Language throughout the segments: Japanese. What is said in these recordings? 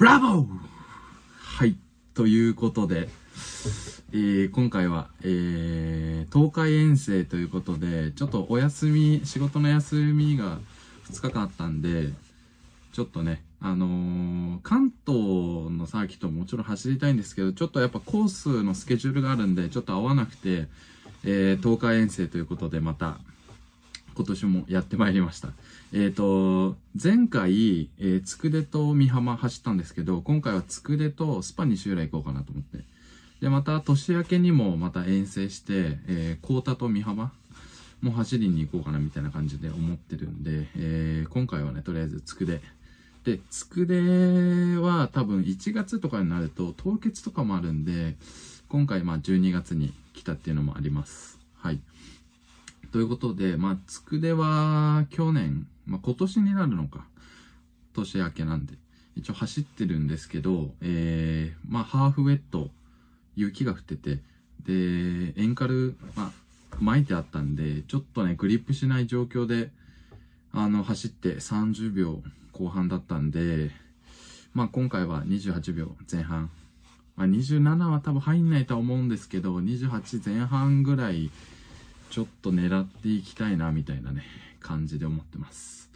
ブラボーはい。ということで、えー、今回は、えー、東海遠征ということで、ちょっとお休み、仕事の休みが2日間あったんで、ちょっとね、あのー、関東のサーキットももちろん走りたいんですけど、ちょっとやっぱコースのスケジュールがあるんで、ちょっと合わなくて、えー、東海遠征ということでまた、今年もやってまいりました。えっ、ー、と、前回、えー、つくでと美浜走ったんですけど、今回はつくでとスパに修来行こうかなと思って。で、また年明けにもまた遠征して、えー、高田と美浜も走りに行こうかなみたいな感じで思ってるんで、えー、今回はね、とりあえずつくで。で、つくでは多分1月とかになると凍結とかもあるんで、今回まあ12月に来たっていうのもあります。はい。ということで、まあ、つくでは去年、まあ、今年になるのか。年明けなんで。一応走ってるんですけど、えー、まあ、ハーフウェット、雪が降ってて、で、エンカル、まあ、巻いてあったんで、ちょっとね、グリップしない状況で、あの、走って30秒後半だったんで、まあ、今回は28秒前半。まあ、27は多分入んないとは思うんですけど、28前半ぐらい、ちょっと狙っていきたいなみたいなね、感じで思ってます。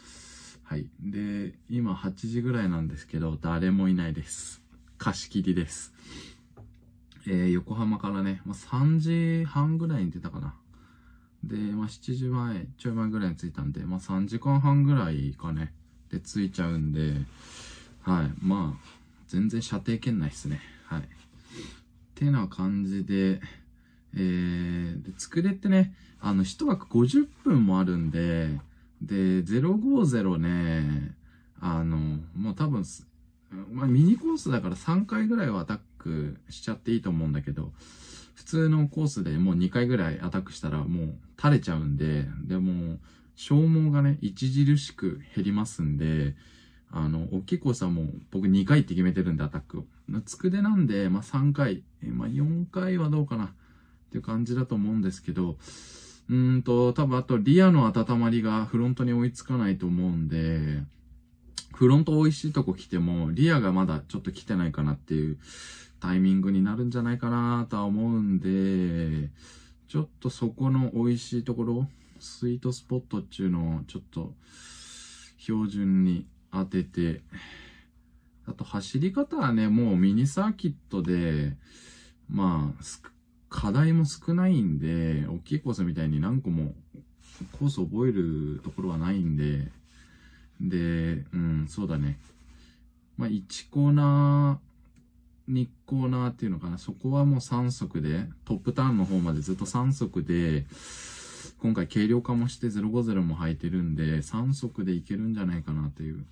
はい。で、今8時ぐらいなんですけど、誰もいないです。貸し切りです。えー、横浜からね、まあ、3時半ぐらいに出たかな。で、まあ、7時前、ちょい前ぐらいに着いたんで、まあ、3時間半ぐらいかね、で着いちゃうんで、はい。まあ、全然射程圏内っすね。はい。ってな感じで、えー、つくれってね、あの、一枠50分もあるんで、で、050ね、あの、もう多分、まあ、ミニコースだから3回ぐらいはアタックしちゃっていいと思うんだけど、普通のコースでもう2回ぐらいアタックしたらもう垂れちゃうんで、でも、消耗がね、著しく減りますんで、あの、大きいコースはもう僕2回って決めてるんで、アタックを。つくでなんで、まあ、3回、まあ、4回はどうかな。っていう感じだと思うんですけど、うんと、多分あとリアの温まりがフロントに追いつかないと思うんで、フロント美味しいとこ来ても、リアがまだちょっと来てないかなっていうタイミングになるんじゃないかなとは思うんで、ちょっとそこの美味しいところ、スイートスポットっていうのをちょっと標準に当てて、あと走り方はね、もうミニサーキットで、まあ、課題も少ないんで、大きいコースみたいに何個もコース覚えるところはないんで、で、うん、そうだね。まあ、1コーナー、2コーナーっていうのかな。そこはもう3足で、トップターンの方までずっと3足で、今回軽量化もして050も履いてるんで、3足でいけるんじゃないかなという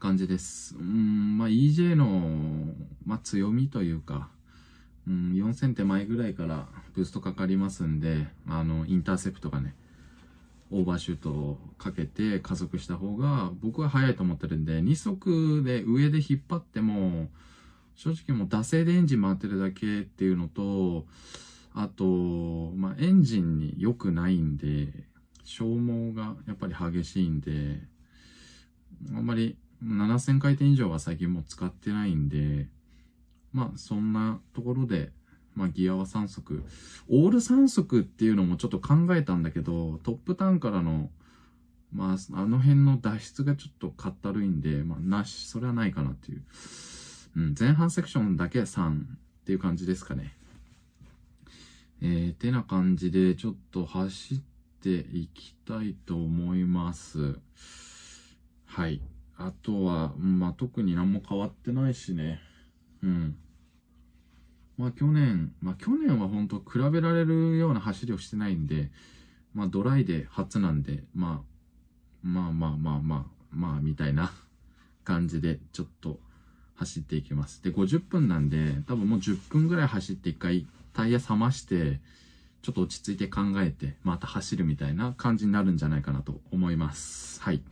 感じです。うん、まあ、EJ の、まあ、強みというか、うん、4000手前ぐらいからブーストかかりますんで、あの、インターセプトがね、オーバーシュートをかけて加速した方が僕は速いと思ってるんで、2足で上で引っ張っても、正直もう惰性でエンジン回ってるだけっていうのと、あと、まあ、エンジンに良くないんで、消耗がやっぱり激しいんで、あんまり7000回転以上は最近もう使ってないんで、まあ、そんなところで、まあ、ギアは3足。オール3足っていうのもちょっと考えたんだけど、トップターンからの、まあ、あの辺の脱出がちょっとかったるいんで、まあ、なし、それはないかなっていう。うん、前半セクションだけ3っていう感じですかね。えー、てな感じで、ちょっと走っていきたいと思います。はい。あとは、まあ、特に何も変わってないしね。うん。まあ去年、まあ去年は本当比べられるような走りをしてないんで、まあドライで初なんで、まあ、まあまあまあまあ、まあみたいな 感じでちょっと走っていきます。で、50分なんで、多分もう10分ぐらい走って一回タイヤ冷まして、ちょっと落ち着いて考えて、また走るみたいな感じになるんじゃないかなと思います。はい。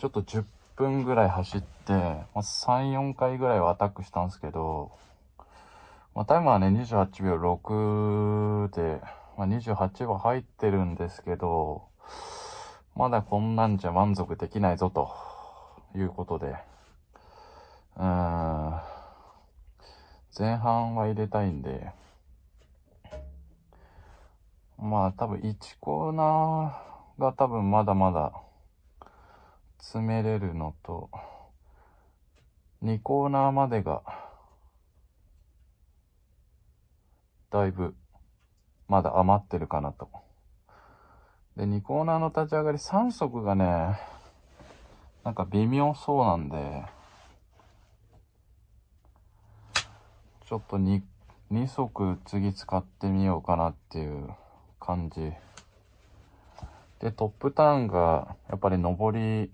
ちょっと10分ぐらい走って、まあ、3、4回ぐらいはアタックしたんですけど、まあ、タイムはね、28秒6で、まあ、28は入ってるんですけど、まだこんなんじゃ満足できないぞ、ということで。うーん。前半は入れたいんで、まあ多分1コーナーが多分まだまだ詰めれるのと、2コーナーまでが、だいぶ、まだ余ってるかなと。で、2コーナーの立ち上がり3足がね、なんか微妙そうなんで、ちょっと 2, 2足次使ってみようかなっていう感じ。で、トップターンがやっぱり上り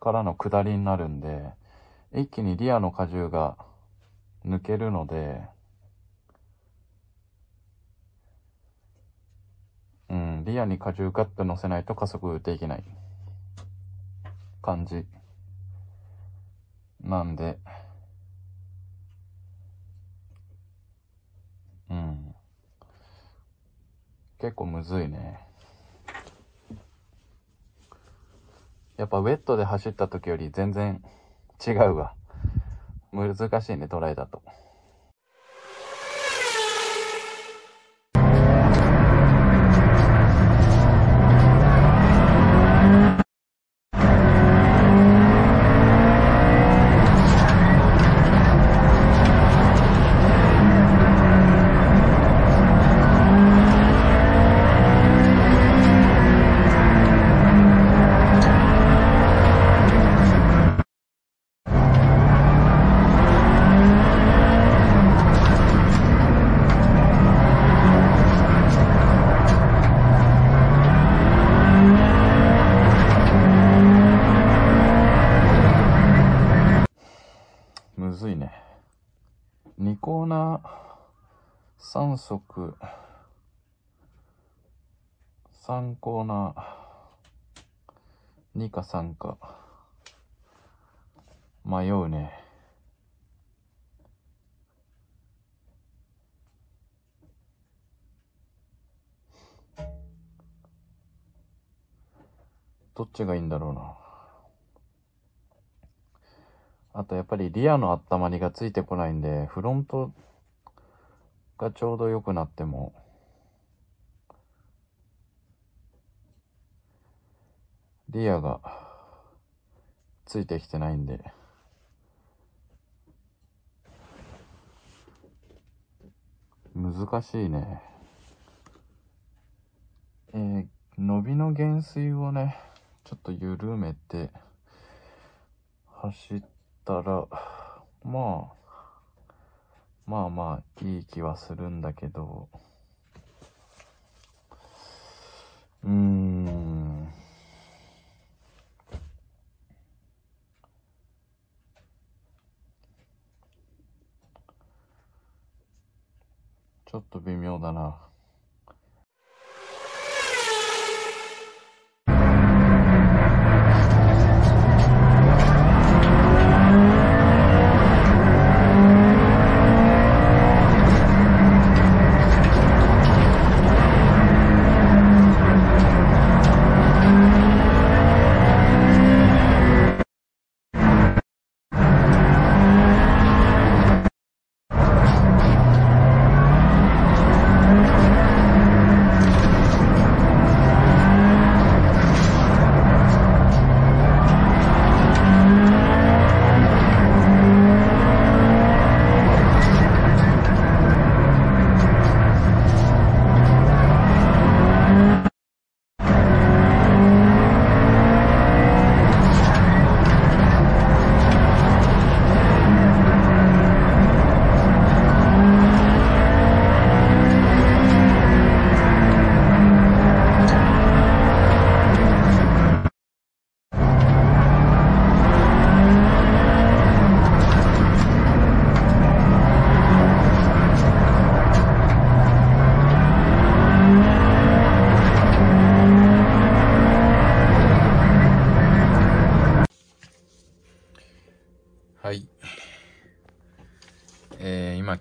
からの下りになるんで、一気にリアの荷重が抜けるので、うん、リアに荷重ガッと乗せないと加速できない感じなんで、うん。結構むずいね。やっぱウェットで走った時より全然違うが、難しいね、トライだと。足3コーナー2か3か迷うねどっちがいいんだろうなあとやっぱりリアの温まりがついてこないんでフロントがちょうど良くなっても、リアがついてきてないんで、難しいね。えー、伸びの減衰をね、ちょっと緩めて、走ったら、まあ、まあまあ、いい気はするんだけど、うーん。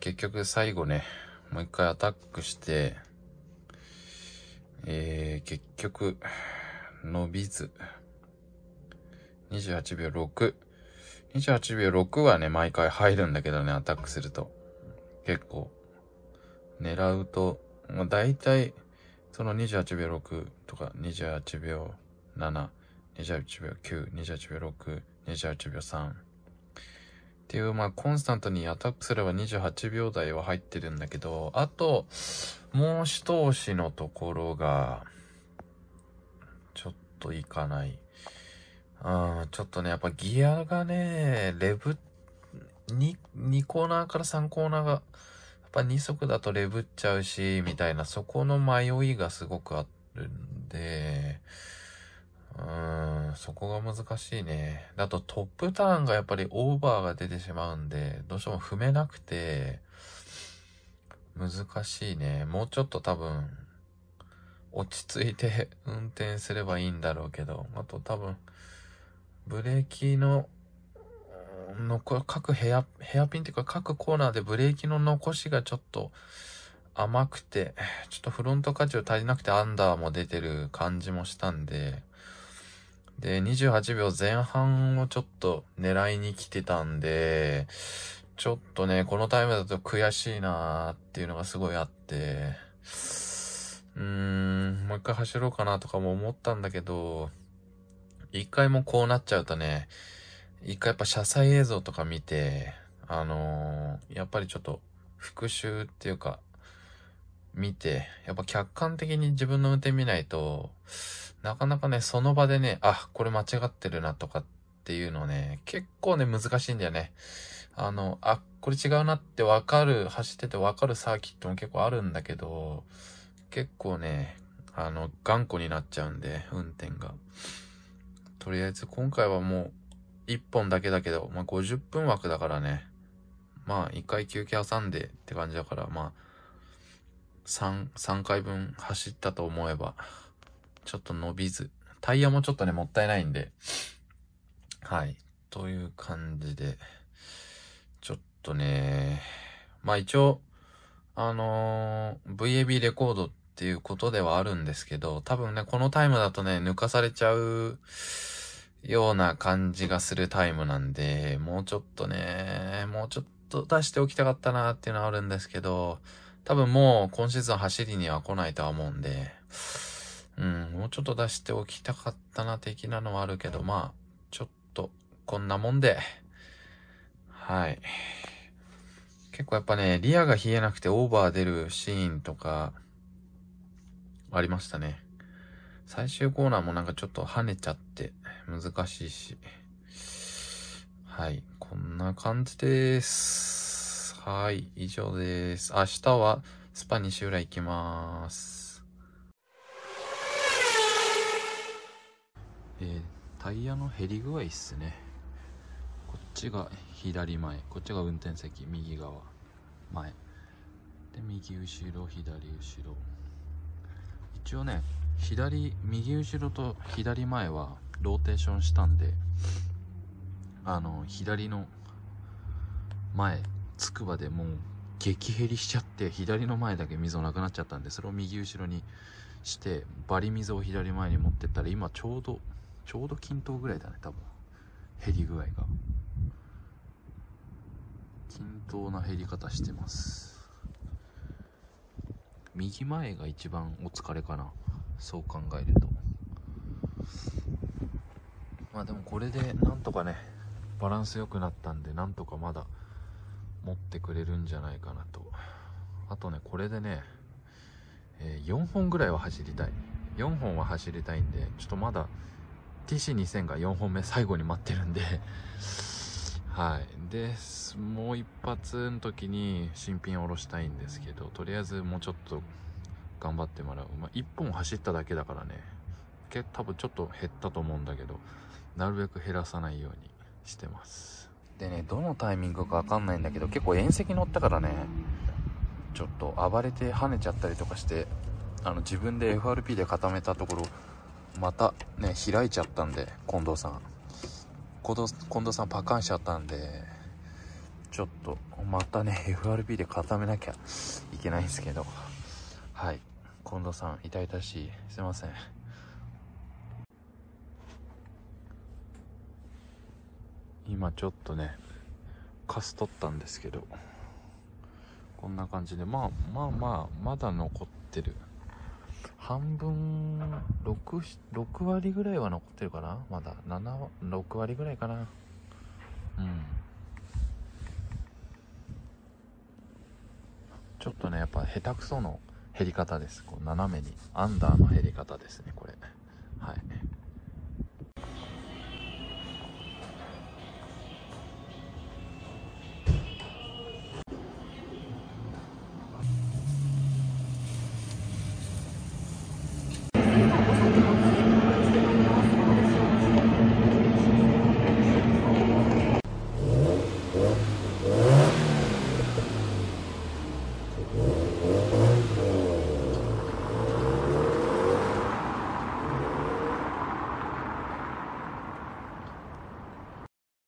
結局最後ね、もう一回アタックして、えー、結局、伸びず。28秒6。28秒6はね、毎回入るんだけどね、アタックすると。結構。狙うと、まあ、大体、その28秒6とか、28秒7、28秒9、28秒6、28秒3。っていう、まあ、コンスタントにアタックすれば28秒台は入ってるんだけど、あと、もう一押しのところが、ちょっといかない。うん、ちょっとね、やっぱギアがね、レブ、2、2コーナーから3コーナーが、やっぱ2足だとレブっちゃうし、みたいな、そこの迷いがすごくあるんで、うーん、そこが難しいね。だとトップターンがやっぱりオーバーが出てしまうんで、どうしても踏めなくて、難しいね。もうちょっと多分、落ち着いて 運転すればいいんだろうけど、あと多分、ブレーキの、残、各ヘア、ヘアピンっていうか各コーナーでブレーキの残しがちょっと甘くて、ちょっとフロント荷重足りなくてアンダーも出てる感じもしたんで、で、28秒前半をちょっと狙いに来てたんで、ちょっとね、このタイムだと悔しいなーっていうのがすごいあって、うーん、もう一回走ろうかなとかも思ったんだけど、一回もこうなっちゃうとね、一回やっぱ車載映像とか見て、あのー、やっぱりちょっと復讐っていうか、見て、やっぱ客観的に自分の運転見ないと、なかなかね、その場でね、あ、これ間違ってるなとかっていうのね、結構ね、難しいんだよね。あの、あ、これ違うなってわかる、走っててわかるサーキットも結構あるんだけど、結構ね、あの、頑固になっちゃうんで、運転が。とりあえず今回はもう、1本だけだけど、まあ、50分枠だからね。まあ、1回休憩挟んでって感じだから、まあ、3、3回分走ったと思えば、ちょっと伸びず。タイヤもちょっとね、もったいないんで。はい。という感じで、ちょっとね、まあ一応、あのー、VAB レコードっていうことではあるんですけど、多分ね、このタイムだとね、抜かされちゃうような感じがするタイムなんで、もうちょっとね、もうちょっと出しておきたかったなっていうのはあるんですけど、多分もう今シーズン走りには来ないとは思うんで、うん、もうちょっと出しておきたかったな的なのはあるけど、まあ、ちょっとこんなもんで、はい。結構やっぱね、リアが冷えなくてオーバー出るシーンとか、ありましたね。最終コーナーもなんかちょっと跳ねちゃって難しいし。はい、こんな感じです。はい、以上です。明日はスパ西浦行きます。えー、タイヤの減り具合っすね。こっちが左前、こっちが運転席、右側、前。で、右後ろ、左後ろ。一応ね、左、右後ろと左前はローテーションしたんで、あの、左の前つくばでもう激減りしちゃって左の前だけ溝なくなっちゃったんでそれを右後ろにしてバリ溝を左前に持ってったら今ちょうどちょうど均等ぐらいだね多分減り具合が均等な減り方してます右前が一番お疲れかなそう考えるとまあでもこれでなんとかねバランス良くなったんでなんとかまだ持ってくれるんじゃないかなとあとねこれでね、えー、4本ぐらいは走りたい4本は走りたいんでちょっとまだ TC2000 が4本目最後に待ってるんで はいでもう一発の時に新品を下ろしたいんですけどとりあえずもうちょっと頑張ってもらう、まあ、1本走っただけだからね多分ちょっと減ったと思うんだけどなるべく減らさないようにしてますでねどのタイミングか分かんないんだけど結構縁石乗ったからねちょっと暴れて跳ねちゃったりとかしてあの自分で FRP で固めたところまたね開いちゃったんで近藤さん近藤さんパカンしちゃったんでちょっとまたね FRP で固めなきゃいけないんですけどはい近藤さん痛々しいすいません今ちょっとねカス取ったんですけどこんな感じでまあまあまあまだ残ってる半分 6, 6割ぐらいは残ってるかなまだ76割ぐらいかなうんちょっとねやっぱ下手くその減り方ですこう斜めにアンダーの減り方ですねこれ。